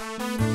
Thank you.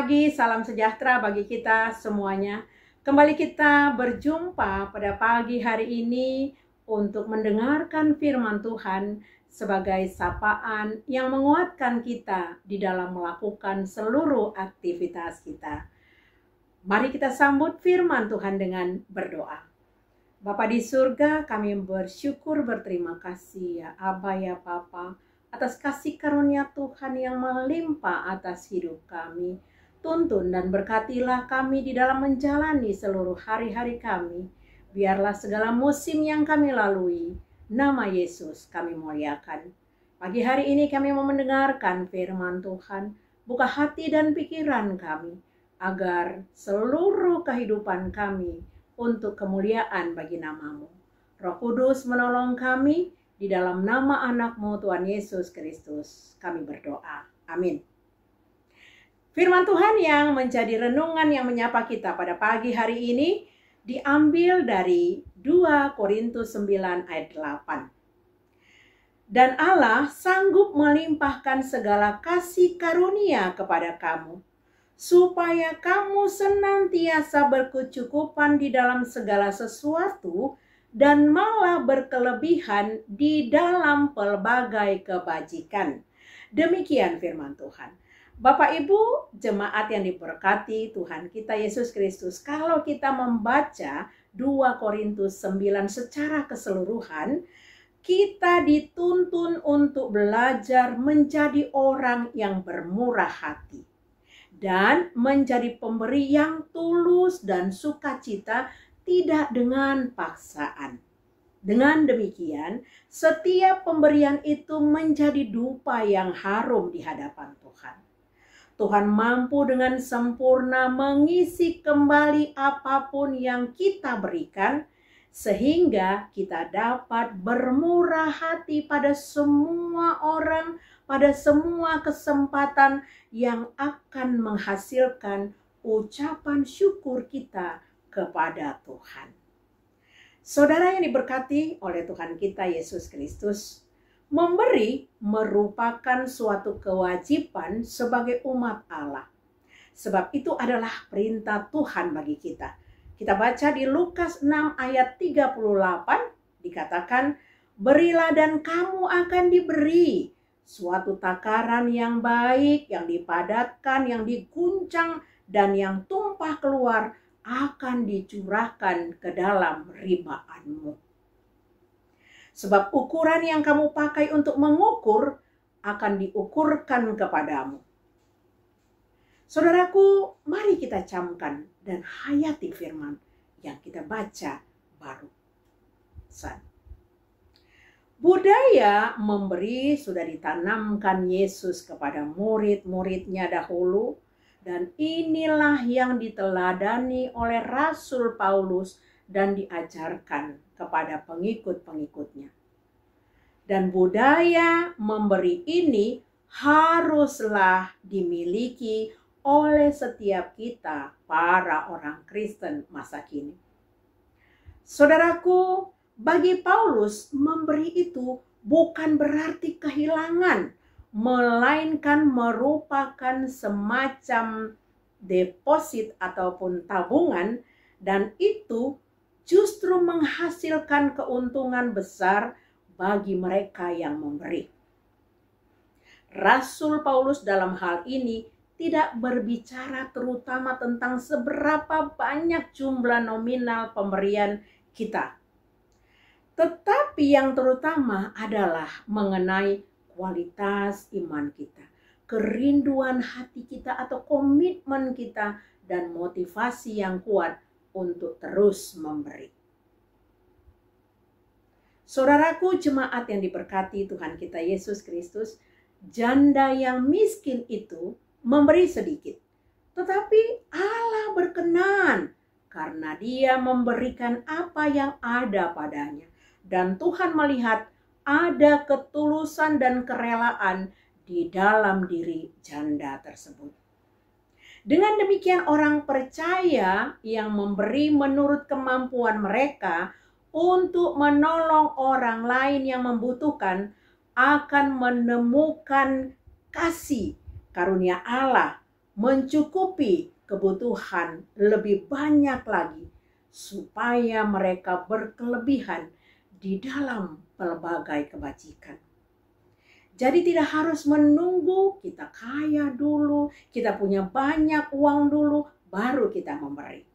pagi, salam sejahtera bagi kita semuanya. Kembali kita berjumpa pada pagi hari ini untuk mendengarkan firman Tuhan sebagai sapaan yang menguatkan kita di dalam melakukan seluruh aktivitas kita. Mari kita sambut firman Tuhan dengan berdoa. Bapa di surga, kami bersyukur berterima kasih ya Abah ya Papa atas kasih karunia Tuhan yang melimpah atas hidup kami. Tuntun dan berkatilah kami di dalam menjalani seluruh hari-hari kami. Biarlah segala musim yang kami lalui, nama Yesus kami muliakan. Pagi hari ini kami mau mendengarkan firman Tuhan, buka hati dan pikiran kami, agar seluruh kehidupan kami untuk kemuliaan bagi namamu. Roh Kudus menolong kami, di dalam nama anakmu Tuhan Yesus Kristus kami berdoa. Amin. Firman Tuhan yang menjadi renungan yang menyapa kita pada pagi hari ini diambil dari 2 Korintus 9 ayat 8. Dan Allah sanggup melimpahkan segala kasih karunia kepada kamu, supaya kamu senantiasa berkecukupan di dalam segala sesuatu dan malah berkelebihan di dalam pelbagai kebajikan. Demikian firman Tuhan. Bapak Ibu, jemaat yang diberkati Tuhan kita Yesus Kristus, kalau kita membaca 2 Korintus 9 secara keseluruhan, kita dituntun untuk belajar menjadi orang yang bermurah hati dan menjadi pemberi yang tulus dan sukacita tidak dengan paksaan. Dengan demikian, setiap pemberian itu menjadi dupa yang harum di hadapan Tuhan. Tuhan mampu dengan sempurna mengisi kembali apapun yang kita berikan, sehingga kita dapat bermurah hati pada semua orang, pada semua kesempatan yang akan menghasilkan ucapan syukur kita kepada Tuhan. Saudara yang diberkati oleh Tuhan kita Yesus Kristus, Memberi merupakan suatu kewajiban sebagai umat Allah. Sebab itu adalah perintah Tuhan bagi kita. Kita baca di Lukas 6 ayat 38 dikatakan, "Berilah dan kamu akan diberi suatu takaran yang baik, yang dipadatkan, yang diguncang dan yang tumpah keluar akan dicurahkan ke dalam ribaanmu." Sebab ukuran yang kamu pakai untuk mengukur akan diukurkan kepadamu. Saudaraku, mari kita camkan dan hayati firman yang kita baca baru. Budaya memberi sudah ditanamkan Yesus kepada murid-muridnya dahulu dan inilah yang diteladani oleh Rasul Paulus dan diajarkan kepada pengikut-pengikutnya. Dan budaya memberi ini haruslah dimiliki oleh setiap kita, para orang Kristen masa kini. Saudaraku, bagi Paulus, memberi itu bukan berarti kehilangan, melainkan merupakan semacam deposit ataupun tabungan, dan itu justru menghasilkan keuntungan besar bagi mereka yang memberi. Rasul Paulus dalam hal ini tidak berbicara terutama tentang seberapa banyak jumlah nominal pemberian kita. Tetapi yang terutama adalah mengenai kualitas iman kita, kerinduan hati kita atau komitmen kita dan motivasi yang kuat untuk terus memberi. Saudaraku jemaat yang diberkati Tuhan kita Yesus Kristus, janda yang miskin itu memberi sedikit. Tetapi Allah berkenan karena dia memberikan apa yang ada padanya. Dan Tuhan melihat ada ketulusan dan kerelaan di dalam diri janda tersebut. Dengan demikian orang percaya yang memberi menurut kemampuan mereka untuk menolong orang lain yang membutuhkan akan menemukan kasih karunia Allah mencukupi kebutuhan lebih banyak lagi supaya mereka berkelebihan di dalam pelbagai kebajikan. Jadi tidak harus menunggu kita kaya dulu, kita punya banyak uang dulu, baru kita memberi.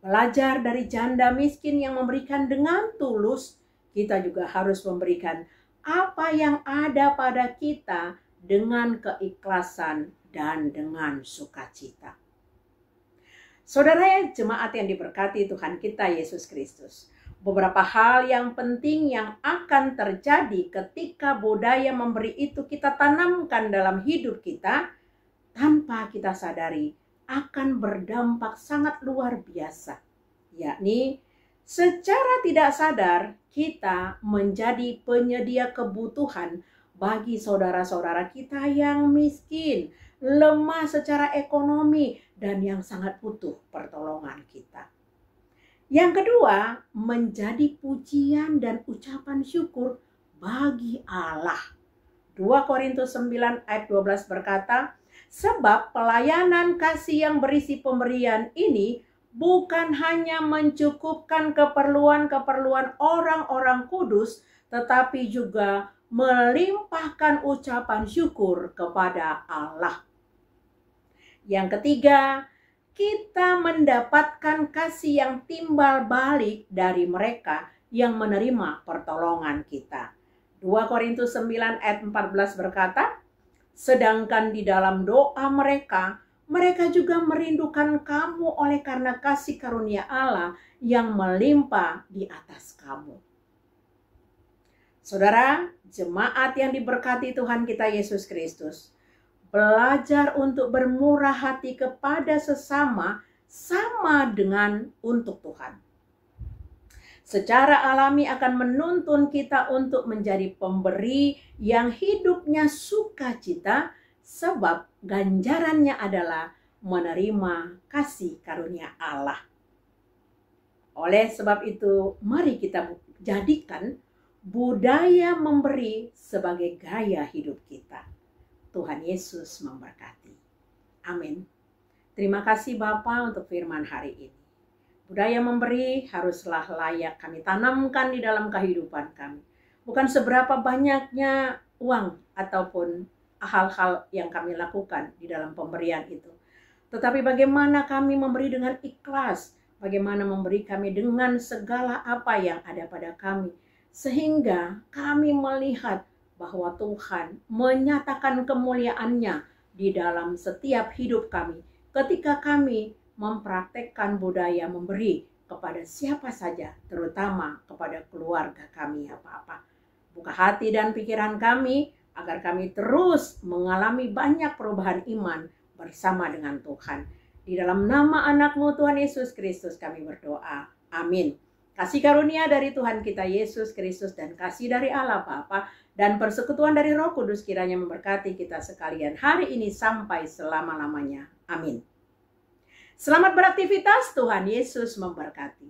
Belajar dari janda miskin yang memberikan dengan tulus, kita juga harus memberikan apa yang ada pada kita dengan keikhlasan dan dengan sukacita. Saudara jemaat yang diberkati Tuhan kita Yesus Kristus beberapa hal yang penting yang akan terjadi ketika budaya memberi itu kita tanamkan dalam hidup kita tanpa kita sadari akan berdampak sangat luar biasa yakni secara tidak sadar kita menjadi penyedia kebutuhan bagi saudara-saudara kita yang miskin, lemah secara ekonomi dan yang sangat butuh pertolongan kita. Yang kedua, menjadi pujian dan ucapan syukur bagi Allah. 2 Korintus 9 ayat 12 berkata, Sebab pelayanan kasih yang berisi pemberian ini bukan hanya mencukupkan keperluan-keperluan orang-orang kudus, tetapi juga melimpahkan ucapan syukur kepada Allah. Yang ketiga, kita mendapatkan kasih yang timbal balik dari mereka yang menerima pertolongan kita. 2 Korintus 9 ayat 14 berkata, Sedangkan di dalam doa mereka, mereka juga merindukan kamu oleh karena kasih karunia Allah yang melimpah di atas kamu. Saudara, jemaat yang diberkati Tuhan kita Yesus Kristus, belajar untuk bermurah hati kepada sesama sama dengan untuk Tuhan. Secara alami akan menuntun kita untuk menjadi pemberi yang hidupnya sukacita sebab ganjarannya adalah menerima kasih karunia Allah. Oleh sebab itu, mari kita jadikan budaya memberi sebagai gaya hidup kita. Tuhan Yesus memberkati. Amin. Terima kasih Bapa untuk firman hari ini. Budaya memberi haruslah layak kami tanamkan di dalam kehidupan kami. Bukan seberapa banyaknya uang ataupun hal-hal yang kami lakukan di dalam pemberian itu. Tetapi bagaimana kami memberi dengan ikhlas, bagaimana memberi kami dengan segala apa yang ada pada kami. Sehingga kami melihat bahwa Tuhan menyatakan kemuliaannya di dalam setiap hidup kami ketika kami mempraktekkan budaya memberi kepada siapa saja, terutama kepada keluarga kami apa-apa. Buka hati dan pikiran kami agar kami terus mengalami banyak perubahan iman bersama dengan Tuhan. Di dalam nama anakmu Tuhan Yesus Kristus kami berdoa. Amin. Kasih karunia dari Tuhan kita Yesus Kristus dan kasih dari Allah Bapa dan persekutuan dari Roh Kudus kiranya memberkati kita sekalian hari ini sampai selama-lamanya. Amin. Selamat beraktivitas, Tuhan Yesus memberkati.